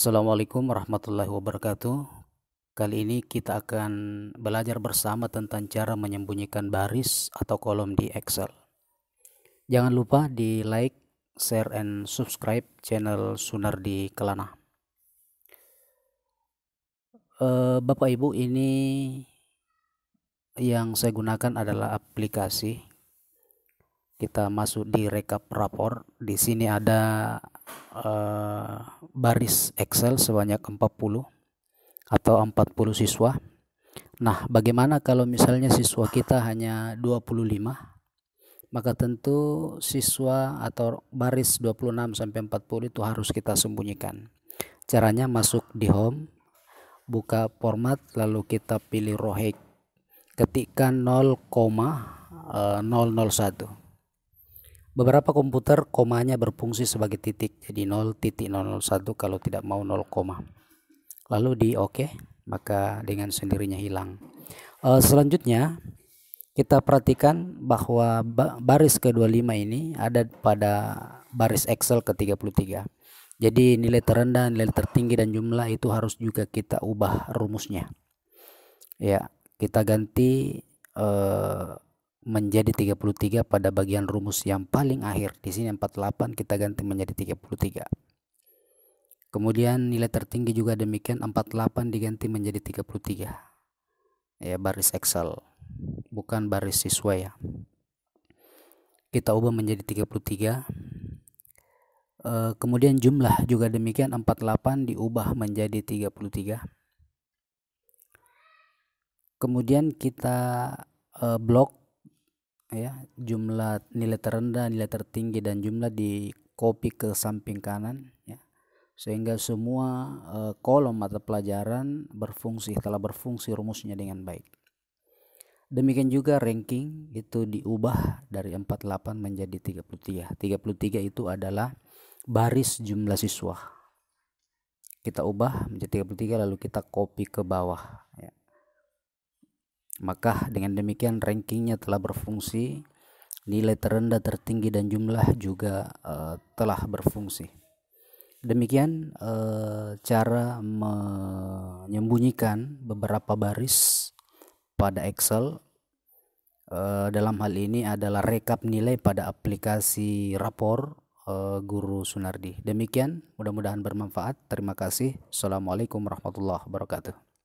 Assalamualaikum warahmatullahi wabarakatuh. Kali ini kita akan belajar bersama tentang cara menyembunyikan baris atau kolom di Excel. Jangan lupa di like, share, and subscribe channel Sunar di Kelana. Eh, Bapak Ibu ini yang saya gunakan adalah aplikasi. Kita masuk di rekap rapor. Di sini ada uh, baris Excel sebanyak 40 atau 40 siswa. Nah, bagaimana kalau misalnya siswa kita hanya 25? Maka tentu siswa atau baris 26 sampai 40 itu harus kita sembunyikan. Caranya masuk di home, buka format lalu kita pilih rohek. Ketikkan 0,001 Beberapa komputer komanya berfungsi sebagai titik, jadi 0.001 kalau tidak mau 0 Lalu di oke, maka dengan sendirinya hilang. Uh, selanjutnya kita perhatikan bahwa baris ke-25 ini ada pada baris Excel ke-33. Jadi nilai terendah, nilai tertinggi dan jumlah itu harus juga kita ubah rumusnya. Ya, kita ganti eh, menjadi 33 pada bagian rumus yang paling akhir. Di sini 48 kita ganti menjadi 33. Kemudian nilai tertinggi juga demikian 48 diganti menjadi 33. Ya baris Excel, bukan baris siswa ya. Kita ubah menjadi 33 eh, kemudian jumlah juga demikian 48 diubah menjadi 33 kemudian kita eh, blok ya jumlah nilai terendah nilai tertinggi dan jumlah di copy ke samping kanan ya sehingga semua e, kolom mata pelajaran berfungsi telah berfungsi rumusnya dengan baik demikian juga ranking itu diubah dari 48 menjadi 33 33 itu adalah baris jumlah siswa kita ubah menjadi 33 lalu kita copy ke bawah maka dengan demikian rankingnya telah berfungsi, nilai terendah, tertinggi dan jumlah juga uh, telah berfungsi. Demikian uh, cara menyembunyikan beberapa baris pada Excel. Uh, dalam hal ini adalah rekap nilai pada aplikasi rapor Guru Sunardi. Demikian, mudah-mudahan bermanfaat. Terima kasih. Assalamualaikum warahmatullahi wabarakatuh.